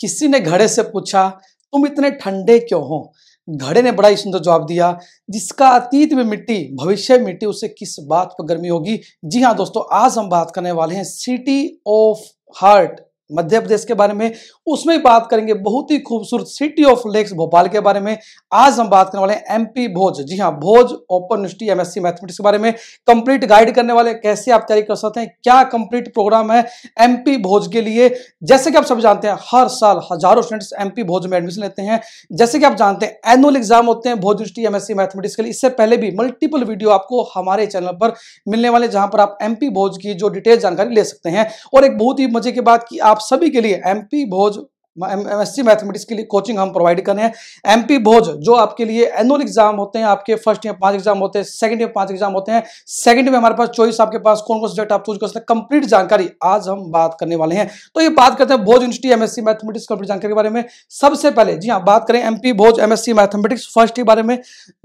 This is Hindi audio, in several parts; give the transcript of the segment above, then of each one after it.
किसी ने घड़े से पूछा तुम इतने ठंडे क्यों हो घड़े ने बड़ा ही सुंदर जवाब दिया जिसका अतीत में मिट्टी भविष्य में मिट्टी उसे किस बात पर गर्मी होगी जी हाँ दोस्तों आज हम बात करने वाले हैं city of heart Madhya Pradesh के बारे में उसमें भी बात करेंगे बहुत ही खूबसूरत सिटी ऑफ लेक्स भोपाल के बारे में आज हम बात करने वाले हैं एमपी भोज जी हाँ Bhoj open university MSc mathematics के बारे में कंप्लीट गाइड करने वाले कैसे आप तैयारी कर सकते हैं क्या कंप्लीट प्रोग्राम है एमपी भोज के लिए जैसे कि आप सब जानते हैं हर साल हजारों स्टूडेंट्स एमपी भोज में एडमिशन लेते हैं जैसे कि आप जानते हैं एनुअल एग्जाम होते हैं भोज यूनिवर्सिटी एमएससी मैथमेटिक्स के लिए इससे पहले भी मल्टीपल वीडियो आपको हमारे चैनल पर मिलने वाले जहां पर आप एमपी भोज की जो डिटेल जानकारी ले सकते हैं और एक बहुत ही मजे की बात की आप आप सभी के लिए MP Bhoj M S mathematics के लिए कोचिंग हम प्रोवाइड कर रहे हैं एमपी भोज जो आपके लिए एनुअल एग्जाम होते हैं आपके फर्स्ट ईयर पांच एग्जाम होते हैं सेकंड ईयर पांच एग्जाम होते हैं सेकंड में हमारे पास चॉइस आपके पास कौन कौन सब्जेक्ट आप चूज कर सकते हैं कंप्लीट जानकारी आज हम बात करने वाले हैं तो ये बात करते हैं Bhoj university MSc mathematics complete जानकारी के बारे में सबसे पहले जी हाँ बात करें MP Bhoj MSc mathematics first year बारे में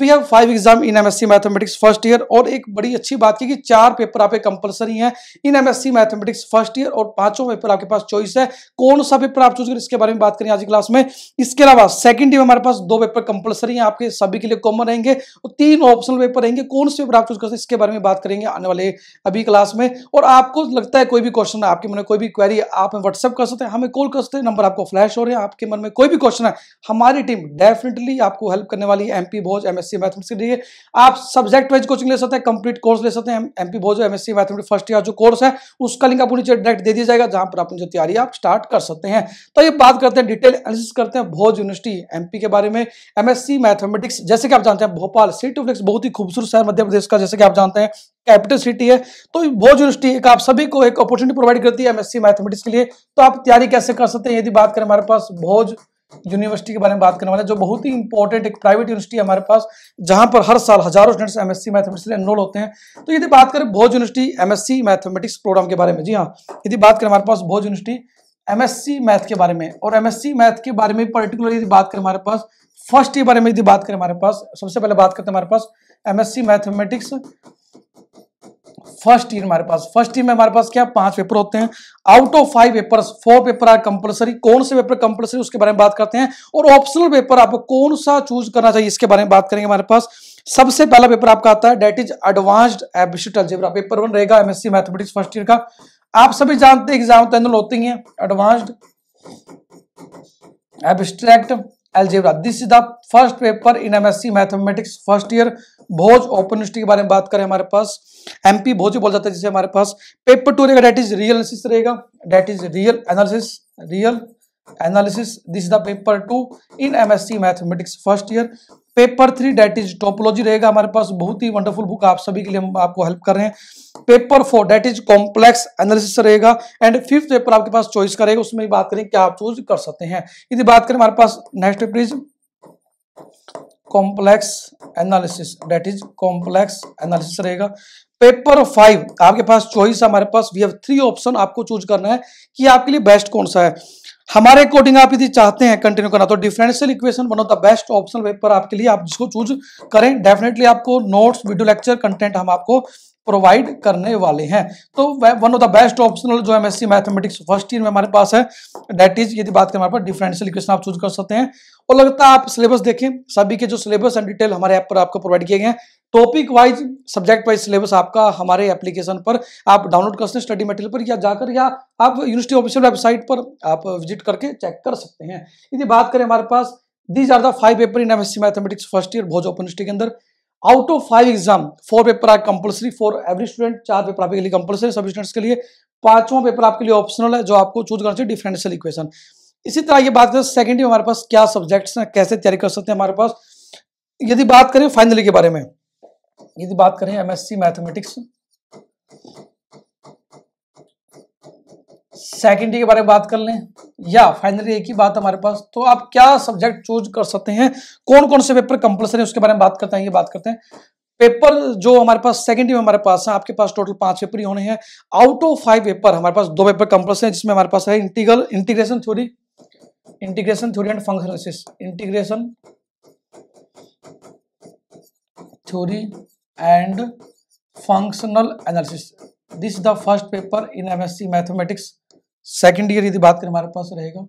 we have five exam in MSc mathematics first year और एक बड़ी अच्छी बात की चार पेपर आपके कंपलसरी है in MSc mathematics first year और पांचों पेपर आपके पास चॉइस है कौन सा पेपर आप चूज कर इसके बारे में बात करें आज की क्लास में इसके अलावा सेकंड ईयर में हमारे पास दो पेपर कंपलसरी हैं आपके सभी के लिए कॉमन रहेंगे और तीन ऑप्शनल पेपर रहेंगे कौन से पेपर आप चूज कर सकते हैं इसके बारे में बात करेंगे आने वाले अभी क्लास में और आपको लगता है कोई भी क्वेश्चन है आपके मन में कोई भी क्वेरी आप हमें व्हाट्सअप कर सकते हैं हमें कॉल कर सकते हैं नंबर आपको फ्लैश हो रहे हैं आपके मन में कोई भी क्वेश्चन है हमारी टीम डेफिनेटली आपको हेल्प करने वाली है एमपी भोज एमएससी मैथमेटिक्स के लिए आप सब्जेक्ट वाइज कोचिंग ले सकते हैं कंप्लीट कोर्स ले सकते हैं MP Bhoj MSc mathematics first year जो कोर्स है उसका लिंक आपको नीचे डायरेक्ट दे दिया जाएगा जहां पर आप नीचे तैयारी आप स्टार्ट कर सकते हैं तो ये बात करते हैं डिटेल एनालिसिस करते हैं भोज यूनिवर्सिटी एमपी के बारे में एमएससी मैथमेटिक्स जैसे कि आप जानते हैं भोपाल सिटी ऑफ लेक्स बहुत ही खूबसूरत शहर मध्य प्रदेश का जैसे कि आप जानते हैं कैपिटल सिटी है तो भोज यूनिवर्सिटी एक आप सभी को एक अपॉर्चुनिटी प्रोवाइड करती है एमएससी मैथमेटिक्स के लिए तो आप तैयारी कैसे कर सकते हैं यदि बात करें हमारे पास भोज यूनिवर्सिटी के बारे में बात करने वाले जो बहुत ही इंपॉर्टेंट एक प्राइवेट यूनिवर्सिटी है हमारे पास जहां पर हर साल हजारों स्टूडेंट्स एमएससी मैथमेटिक्स लिए एनरोल होते हैं तो यदि बात करें Bhoj university MSc mathematics programme के बारे में जी हाँ यदि बात करें हमारे पास भोज यूनिवर्सिटी एमएससी मैथ के बारे में और एमएससी मैथ के बारे में पर्टिकुलर यदि बात करें हमारे पास फर्स्ट ईयर बारे में यदि बात करें हमारे पास सबसे पहले बात करते हैं हमारे पास एमएससी मैथमेटिक्स फर्स्ट ईयर हमारे पास फर्स्ट ईयर में हमारे पास क्या पांच पेपर होते हैं out of five paper four paper are compulsory कौन से पेपर कंपलसरी उसके बारे में बात करते हैं और ऑप्शनल पेपर आपको कौन सा चूज करना चाहिए इसके बारे में बात करेंगे हमारे पास सबसे पहला पेपर आपका आता है that is advanced abstract paper one रहेगा एमएससी मैथमेटिक्स फर्स्ट ईयर का आप सभी जानते हैं एग्जाम तो एनुअल होती है advanced abstract algebra this is the first paper in MSc mathematics first year Bhoj open university के बारे में बात करें हमारे पास एमपी भोज बोल जाता है जिसे हमारे पास पेपर टू रहेगा डेट इज रियल एनालिसिस रहेगा that is real analysis real analysis this is the paper two in MSc mathematics first year paper three that is topology रहेगा हमारे पास बहुत ही वंडरफुल बुक आप सभी के लिए हम आपको हेल्प कर रहे हैं paper four that is complex analysis रहेगा एंड फिफ्थ पेपर आपके पास चॉइस करेगा उसमें बात करें क्या आप चूज कर सकते हैं यदि बात करें हमारे पास next paper is complex analysis that is complex analysis रहेगा पेपर फाइव आपके पास चॉइस हमारे पास वी हैव थ्री ऑप्शन आपको चूज करना है कि आपके लिए बेस्ट कौन सा है हमारे अकॉर्डिंग आप यदि चाहते हैं कंटिन्यू करना तो differential equation one of the best option paper आपके लिए आप जिसको चूज करें डेफिनेटली आपको नोट्स वीडियो लेक्चर कंटेंट हम आपको प्रोवाइड करने वाले हैं तो one of the best optional जो एमएससी मैथमेटिक्स फर्स्ट ईयर में हमारे पास है डेट इज यदि बात करें हमारे पास डिफरेंशियल इक्वेशन आप चूज कर सकते हैं और लगता है आप सिलेबस देखें सभी के जो सिलेबस एंड डिटेल हमारे ऐप पर आपको प्रोवाइड किए गए हैं topic wise subject wise syllabus आपका हमारे एप्लीकेशन पर आप डाउनलोड कर सकते हैं स्टडी मटेरियल पर या जाकर या आप यूनिवर्सिटी ऑफिशियल वेबसाइट पर आप विजिट करके चेक कर सकते हैं यदि बात करें हमारे पास these are the five paper in MSc mathematics first year Bhoj open के अंदर out of five exam four paper are compulsory for every student चार पेपर आपके लिए कंपलसरी सभी स्टूडेंट्स के लिए पांचवा पेपर आपके लिए ऑप्शनल है जो आपको चूज करना चाहिए डिफरेंशियल इक्वेशन इसी तरह ये बात करें सेकंड में हमारे पास क्या सब्जेक्ट्स हैं कैसे तैयारी कर सकते हैं हमारे पास यदि बात करें फाइनली के बारे में यदि बात करें एमएससी मैथमेटिक्स सेकेंड e के बारे में बात कर लें या फाइनल एक ही बात हमारे पास तो आप क्या सब्जेक्ट चूज कर सकते हैं कौन कौन से पेपर कंपलसरी है उसके बारे में बात करते हैं ये बात करते हैं पेपर जो हमारे पास सेकेंड ईयर e में हमारे पास है आपके पास टोटल पांच पेपर ही होने हैं आउट ऑफ फाइव पेपर हमारे पास दो पेपर कंपल्सरी है जिसमें हमारे पास है integral integration theory integration theory and function analysis integration theory and functional analysis this the first paper in MSc mathematics second year यदि बात करें हमारे पास रहेगा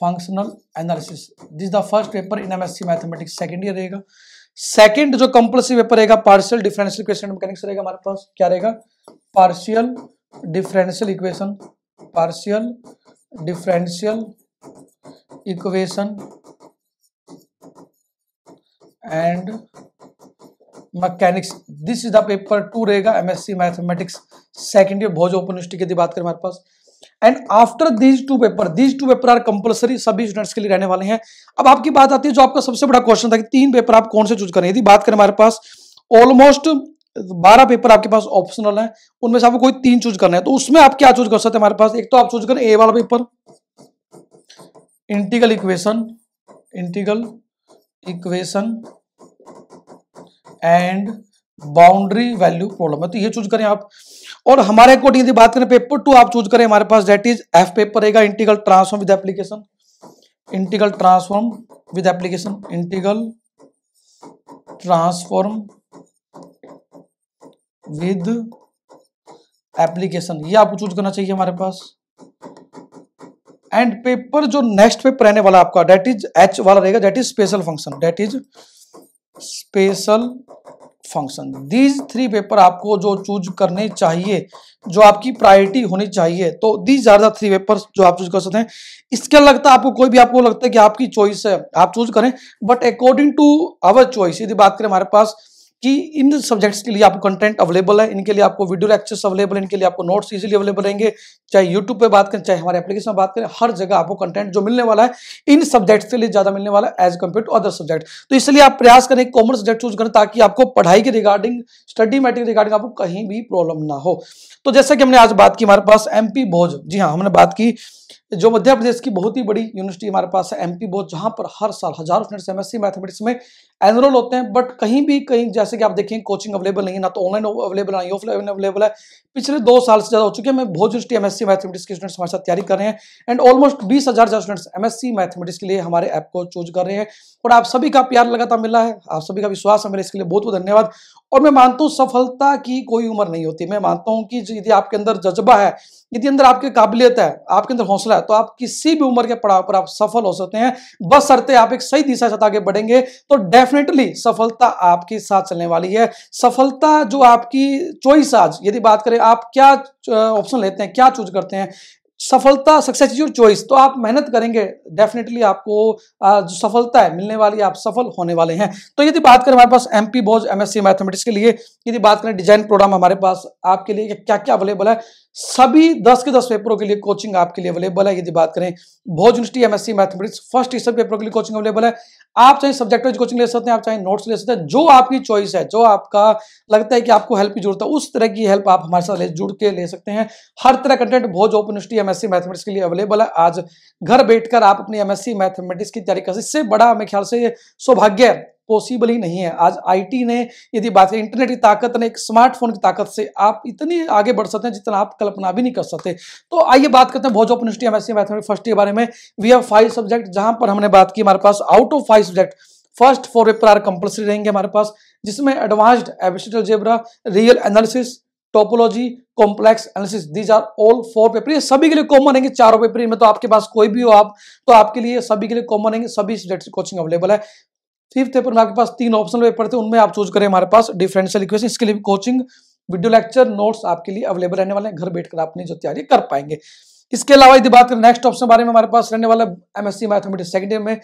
functional analysis this the first paper in MSc mathematics second year रहेगा सेकेंड जो कंपल्सरी पेपर रहेगा पार्शियल डिफरेंशियल इक्वेशन मैकेनिक्स रहेगा हमारे पास क्या रहेगा partial differential equation partial differential equation and mechanics this is the paper two रहेगा MSc mathematics second year Bhoj open university की बात करें हमारे पास and after these two paper these two paper are compulsory सभी स्टूडेंट्स के लिए रहने वाले हैं अब आपकी बात आती है जो आपका सबसे बड़ा क्वेश्चन था कि तीन पेपर आप कौन से चूज करें यदि बात करें हमारे पास ऑलमोस्ट बारह पेपर आपके पास ऑप्शनल है उनमें से आपको कोई तीन चूज करना है तो उसमें आप क्या चूज कर सकते हैं हमारे पास एक तो आप चूज करें ए वाला paper integral equation integral equation and boundary value problem है तो ये चूज करें आप और हमारे अकॉर्डिंग यदि बात करें पेपर टू आप चूज करें हमारे पास दैट इज एफ पेपर रहेगा integral transform with application integral transform with application integral transform with application ये आपको चूज करना चाहिए हमारे पास एंड पेपर जो नेक्स्ट पेपर रहने वाला आपका डेट इज एच वाला रहेगा that is special function that is special function these three paper आपको जो चूज करने चाहिए जो आपकी प्रायोरिटी होनी चाहिए तो these are three three paper जो आप चूज कर सकते हैं इसके लगता तो है आपको कोई भी आपको लगता है कि आपकी चॉइस है आप चूज करें but according to our choice यदि बात करें हमारे पास कि इन सब्जेक्ट्स के लिए आपको कंटेंट अवेलेबल है इनके लिए आपको वीडियो लेक्चर्स अवेलेबल है इनके लिए आपको नोट्स इजीली अवेलेबल रहेंगे चाहे यूट्यूब पे बात करें चाहे हमारे एप्लीकेशन में बात करें हर जगह आपको कंटेंट जो मिलने वाला है इन सब्जेक्ट्स के लिए ज़्यादा मिलने वाला है as compare to other subject तो इसलिए आप प्रयास करें कॉमर्स सब्जेक्ट चूज करें ताकि आपको पढ़ाई के रिगार्डिंग स्टडी मैटर के रिगार्डिंग आपको कहीं भी प्रॉब्लम ना हो तो जैसे कि हमने आज बात की हमारे पास एम भोज जी हाँ हमने बात की जो मध्य प्रदेश की बहुत ही बड़ी यूनिवर्सिटी हमारे पास है एमपी बोर्ड जहां पर हर साल हजारों स्टूडेंट्स एमएससी मैथमेटिक्स में एनरोल होते हैं बट कहीं भी कहीं जैसे कि आप देखें कोचिंग अवेलेबल नहीं है ना तो ऑनलाइन अवेलेबल ना ऑफलाइन अवेलेबल है पिछले दो साल से ज़्यादा हो चुके हैं मैं बहुत यूनिवर्सिटी एमएससी मैथमेटिक्स के स्टूडेंट्स हमारे साथ तैयारी कर रहे हैं एंड ऑलमोस्ट बीस हज़ार ज़्यादा स्टूडेंट्स एमएससी मैथमेटिक्स के लिए हमारे ऐप को चूज कर रहे हैं और आप सभी का प्यार लगातार मिला है आप सभी का विश्वास है मेरे इसके लिए बहुत बहुत धन्यवाद और मैं मानता हूँ सफलता की कोई उम्र नहीं होती मैं मानता हूँ कि यदि आपके अंदर जज्बा है यदि अंदर आपकी काबिलियत है आपके अंदर हौसला है तो आप किसी भी उम्र के पड़ाव पर आप सफल हो सकते हैं बस सरते आप एक सही दिशा से आगे बढ़ेंगे तो डेफिनेटली सफलता आपके साथ चलने वाली है सफलता जो आपकी चॉइस आज यदि बात करें आप क्या ऑप्शन लेते हैं क्या चूज करते हैं सफलता सक्सेस इज योर चॉइस तो आप मेहनत करेंगे डेफिनेटली आपको जो सफलता है मिलने वाली आप सफल होने वाले हैं तो यदि बात करें हमारे पास M P Bhoj M S C mathematics के लिए यदि बात करें डिजाइन प्रोग्राम हमारे पास आपके लिए क्या क्या अवेलेबल है सभी दस के दस पेपरों के लिए कोचिंग आपके लिए अवेलेबल है यदि बात करें Bhoj university M S C mathematics first year पेपरों के लिए कोचिंग अवेलेबल है आप चाहे सब्जेक्ट वाइज कोचिंग ले सकते हैं आप चाहे नोट्स ले सकते हैं जो आपकी चॉइस है जो आपका लगता है कि आपको हेल्प की जरूरत है उस तरह की हेल्प आप हमारे साथ ले जुड़ के ले सकते हैं हर तरह content Bhoj open university MSc mathematics के लिए अवेलेबल है आज घर बैठकर आप अपनी एमएससी मैथमेटिक्स की तैयारी कर सकते इससे बड़ा मेरे ख्याल से सौभाग्य है पॉसिबल ही नहीं है आज आईटी ने यदि बात करें इंटरनेट की ताकत ने एक स्मार्टफोन की ताकत से आप इतनी आगे बढ़ सकते हैं जितना आप कल्पना भी नहीं कर सकते तो आइए बात करते हैं Bhoj open university mathematics first के बारे में वी हैव फाइव सब्जेक्ट जहां पर हमने बात की हमारे पास out of five subject first four paper are compulsory रहेंगे हमारे पास जिसमें advanced abstract algebra real analysis topology complex analysis these are all four paper ये सभी के लिए कॉमन रहेंगे चारों पेपर इनमें तो आपके पास कोई भी हो आप तो आपके लिए सभी के लिए कॉमन रहेंगे सभी सब्जेक्ट कोचिंग अवेलेबल है फिफ्थ पेपर में आपके पास तीन ऑप्शन पेपर थे उनमें आप चूज करें हमारे पास डिफरेंशियल इक्वेशन इसके लिए कोचिंग वीडियो लेक्चर नोट्स आपके लिए अवेलेबल रहने वाले हैं घर बैठकर आप अपनी जो तैयारी कर पाएंगे इसके अलावा यदि बात करें नेक्स्ट ऑप्शन बारे में हमारे पास रहने वाला एमएससी मैथमेटिक्स सेकंड ईयर में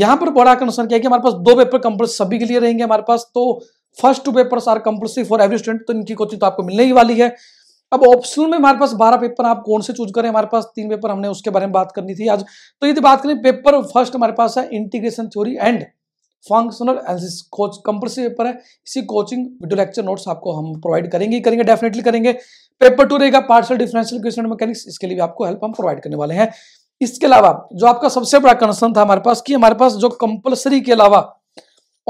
यहाँ पर बड़ा कंसर्न क्या है कि हमारे पास दो पेपर कंपल्स सभी के लिए रहेंगे हमारे पास तो first two papers are compulsory for every student तो इनकी कोचिंग तो आपको मिलने ही वाली है अब ऑप्शन में हमारे पास बारह पेपर आप कौन से चूज करें हमारे पास तीन पेपर हमने उसके बारे में बात करनी थी आज तो यदि बात करें पेपर फर्स्ट हमारे पास है integration theory and functional analysis coach compulsory paper है इसी कोचिंग वीडियो लेक्चर नोट्स आपको हम प्रोवाइड करेंगे ही करेंगे डेफिनेटली करेंगे पेपर टू रहेगा पार्सल डिफरेंशियल क्वेश्चन मैकेनिक्स इसके लिए भी आपको हेल्प हम प्रोवाइड करने वाले हैं इसके अलावा जो आपका सबसे बड़ा कंसर्न था हमारे पास कि हमारे पास जो कंपल्सरी के अलावा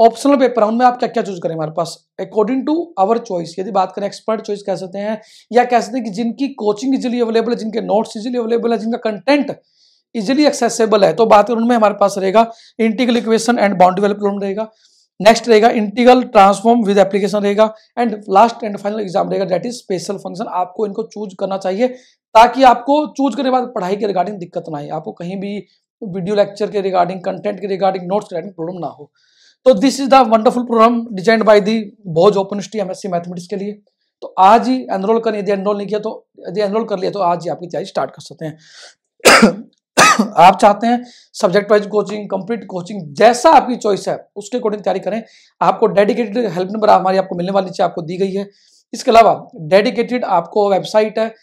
ऑप्शनल पेपर है उनमें आप क्या क्या चूज करें हमारे पास अकॉर्डिंग टू अवर चॉइस यदि बात करें एक्सपर्ट चॉइस कह सकते हैं या कह सकते हैं कि जिनकी कोचिंग इजिली अवेलेबल है जिनके नोट्स इजिली अवेलेबल है जिनका कंटेंट इजिली एक्सेसिबल है तो बात उनमें हमारे पास रहेगा integral equation and boundary problem रहेगा नेक्स्ट रहेगा इंटीगल ट्रांसफॉर्म विद एप्लीकेशन रहेगा and last and final exam रहेगा दैट इज स्पेशल फंक्शन आपको इनको चूज करना चाहिए ताकि आपको चूज करने के बाद पढ़ाई के रिगार्डिंग दिक्कत ना आए आपको कहीं भी वीडियो लेक्चर के रिगार्डिंग कंटेंट के रिगार्डिंग नोट्स के रिगार्डिंग प्रॉब्लम ना हो तो this is the wonderful programme design by the Bhoj open S C mathematics के लिए तो आज ही एनरोल कर यदि एनरोल नहीं किया तो यदि एनरोल कर लिया तो आज ही आपकी तैयारी स्टार्ट कर सकते हैं आप चाहते हैं subject wise coaching complete coaching जैसा आपकी चॉइस है उसके अकॉर्डिंग तैयारी करें आपको डेडिकेटेड हेल्प नंबर हमारी आपको मिलने वाली चाहिए आपको दी गई है इसके अलावा डेडिकेटेड आपको वेबसाइट है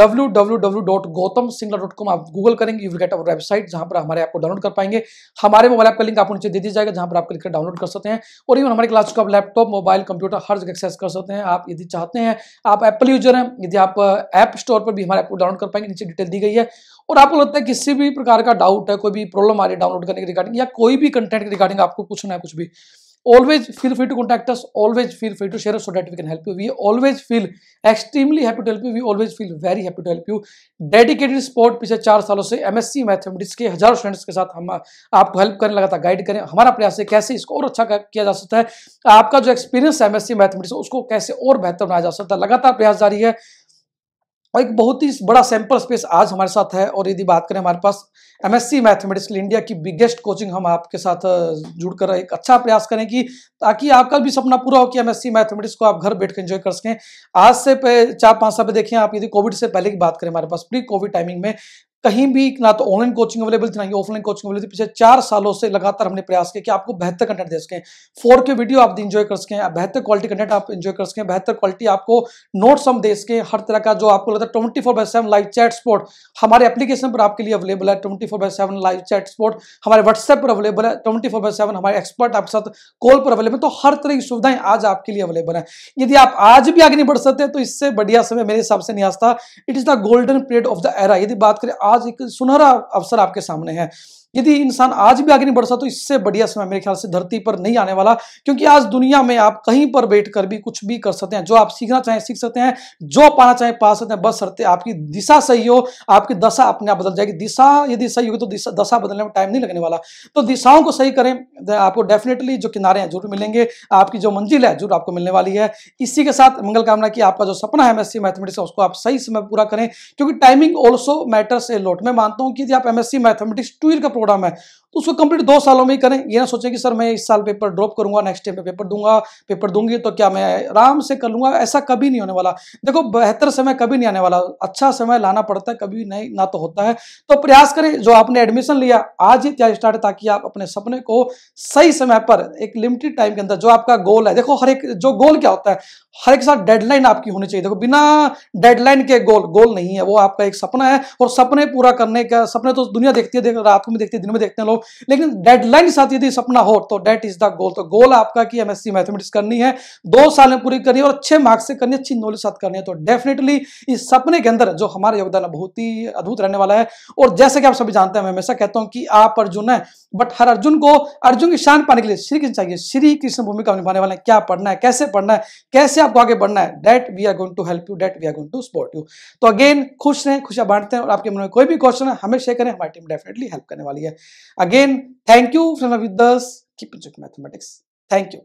www.gautamsingla.com आप गूगल करेंगे you will get our website जहां पर हमारे आपको डाउनलोड कर पाएंगे हमारे मोबाइल ऐप का लिंक आपको नीचे दे दिया जाएगा जहां पर आप क्लिक कर डाउनलोड कर सकते हैं और इवन हमारे क्लास को आप लैपटॉप मोबाइल कंप्यूटर हर जगह एक्सेस कर सकते हैं आप यदि चाहते हैं आप एप्पल यूजर हैं यदि आप ऐप uh, स्टोर पर भी हमारे ऐप को डाउनलोड कर पाएंगे नीचे डिटेल दी गई है और आपको लगता है किसी भी प्रकार का डाउट है कोई भी प्रॉब्लम आ रही है डाउनलोड करने के रिगार्डिंग या कोई भी कंटेंट के रिगार्डिंग आपको पूछना है कुछ भी always feel free to contact us always feel free to share us so that we can help you we always feel extremely happy to help you we always feel very happy to help you dedicated sport पिछले चार सालों से MSc Mathematics के हजारों स्टूडेंट्स के साथ हम आपको हेल्प करें लगातार गाइड करें हमारा प्रयास है कैसे इसको और अच्छा किया जा सकता है आपका जो एक्सपीरियंस है एमएससी मैथमेटिक्स उसको कैसे और बेहतर बनाया जा सकता है लगातार प्रयास जारी है और एक बहुत ही बड़ा सैंपल स्पेस आज हमारे साथ है और यदि बात करें हमारे पास एमएससी मैथमेटिक्स इंडिया की बिगेस्ट कोचिंग हम आपके साथ जुड़कर एक अच्छा प्रयास करें कि ताकि आपका भी सपना पूरा हो कि एमएससी मैथमेटिक्स को आप घर बैठ कर एंजॉय कर सकें आज से चार पाँच साल पे देखें आप यदि कोविड से पहले की बात करें हमारे पास प्री कोविड टाइमिंग में कहीं भी ना तो ऑनलाइन कोचिंग अवेलेबल थी ना ही ऑफलाइन कोचिंग अवेलेबल थी पिछले चार सालों से लगातार हमने प्रयास किया कि आपको बेहतर कंटेंट दे सकें फोर के वीडियो आप इंजॉय कर सकें बेहतर क्वालिटी कंटेंट आप इंजॉय कर सकें बेहतर क्वालिटी आपको नोट्स हम दे सकें हर तरह का जो आपको लगता है twenty four by seven live chat spot हमारे एप्लीकेशन पर आपके लिए अवेलेबल है twenty four by seven live chat spot हमारे व्हाट्सएप पर अवेलेबल है ट्वेंटी फोर बाई सेवन हमारे एक्सपर्ट आपके साथ कॉल पर अवेलेबल तो हर तरह की सुविधाएं आज आपके लिए अवेलेबल है यदि आप आज भी आगे नहीं बढ़ सकते तो इससे बढ़िया समय मेरे हिसाब से नहीं आता it is the golden period of the era यदि बात करें आज आज एक सुनहरा अवसर आपके सामने है यदि इंसान आज भी आगे नहीं बढ़ सकता तो इससे बढ़िया समय मेरे ख्याल से धरती पर नहीं आने वाला क्योंकि आज दुनिया में आप कहीं पर बैठ कर भी कुछ भी कर सकते हैं जो आप सीखना चाहें सीख सकते हैं जो पाना चाहें पा सकते हैं बस सरते आपकी दिशा सही हो आपकी दशा अपने आप बदल जाएगी दिशा यदि सही होगी तो दिशा दशा बदलने में टाइम नहीं लगने वाला तो दिशाओं को सही करें तो आपको डेफिनेटली जो किनारे हैं जरूर मिलेंगे आपकी जो मंजिल है जरूर आपको मिलने वाली है इसी के साथ मंगल कामना की आपका जो सपना है एमएससी मैथमेटिक्स उसको आप सही समय पूरा करें क्योंकि टाइमिंग ऑल्सो मैटर्स लोट मैं मानता हूँ कि यदि आप एमएससी मैथमेटिक्स ट्वेल्व का प्रोग्राम है तो उसको कंप्लीट दो सालों में ही करें ये ना सोचें कि सर मैं इस साल पेपर ड्रॉप करूंगा नेक्स्ट टाइम मैं पेपर दूंगा पेपर दूंगी तो क्या मैं आराम से कर लूंगा ऐसा कभी नहीं होने वाला देखो बेहतर समय कभी नहीं आने वाला अच्छा समय लाना पड़ता है कभी नहीं ना तो होता है तो प्रयास करें जो आपने एडमिशन लिया आज ही तैयारी स्टार्ट ताकि आप अपने सपने को सही समय पर एक लिमिटेड टाइम के अंदर जो आपका गोल है देखो हर एक जो गोल क्या होता है हर एक साथ डेडलाइन आपकी होनी चाहिए देखो बिना डेडलाइन के गोल गोल नहीं है वो आपका एक सपना है और सपने पूरा करने का सपने तो दुनिया देखती है देख रात को भी देखती है दिन में देखते हैं लोग लेकिन डेडलाइन के साथ यदि सपना हो तो डेट इज द गोल तो गोल आपका कि एमएससी मैथमेटिक्स करनी है दो साल में पूरी करनी है और अच्छे मार्क्स से करनी है अच्छी नॉलेज साथ करनी है तो डेफिनेटली इस सपने के अंदर जो हमारा योगदान बहुत ही अद्भुत रहने वाला है और जैसे कि आप सभी जानते हैं मैं हमेशा कहता हूं कि आप अर्जुन है बट हर अर्जुन को अर्जुन की शान पाने के लिए श्री कृष्ण चाहिए श्री कृष्ण भूमिका निभाने वाले हैं क्या पढ़ना है कैसे पढ़ना है कैसे आपको आगे बढ़ना है that we are going to help you that we are going to support you तो अगेन खुश रहें खुशियां बांटते हैं और आपके मन में कोई भी क्वेश्चन है हमें शेयर करें हमारी टीम डेफिनेटली हेल्प करने वाली है again Again, thank you, from Pranaviddas. Keep enjoying mathematics. Thank you.